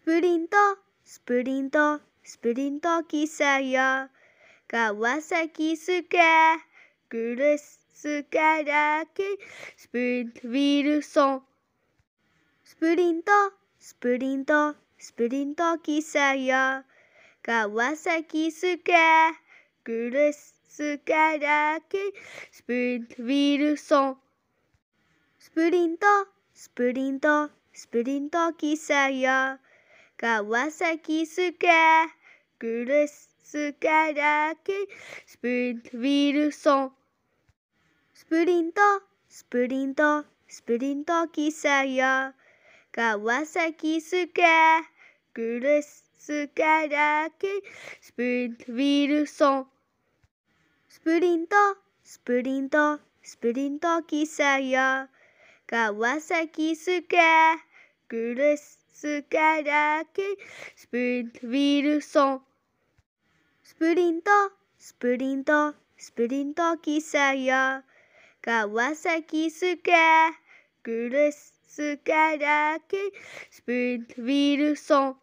スプリント、スプリント、スプリント喫茶よ。川崎スケ、グルスカラケ、スプリント、ウィルソン。スプリント、スプリント、スプリント喫茶よ。川崎スケ、グルスカラケ、スプリント、ウィルソン。スプリント、スプリント、スプリント喫茶よ。川崎スカグレスカラケスプンウィルソンスプリントスプリントスプリントキサヨ川崎スカグレスカラケスプリントウィルソンスプリントスプリントスプリントキサヨ川崎スカグレススカラケスプリントウィルソンスプリントスプリントスプリントキサヨ川崎スカグルスカラケスプリントウィルソン